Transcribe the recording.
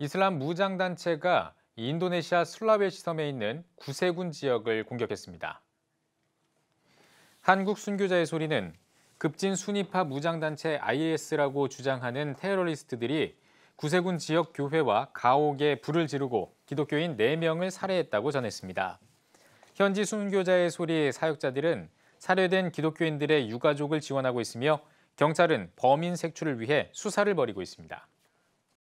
이슬람 무장단체가 인도네시아 술라웨시 섬에 있는 구세군 지역을 공격했습니다. 한국 순교자의 소리는 급진 순위파 무장단체 IS라고 주장하는 테러리스트들이 구세군 지역 교회와 가옥에 불을 지르고 기독교인 4명을 살해했다고 전했습니다. 현지 순교자의 소리 사역자들은 살해된 기독교인들의 유가족을 지원하고 있으며 경찰은 범인 색출을 위해 수사를 벌이고 있습니다.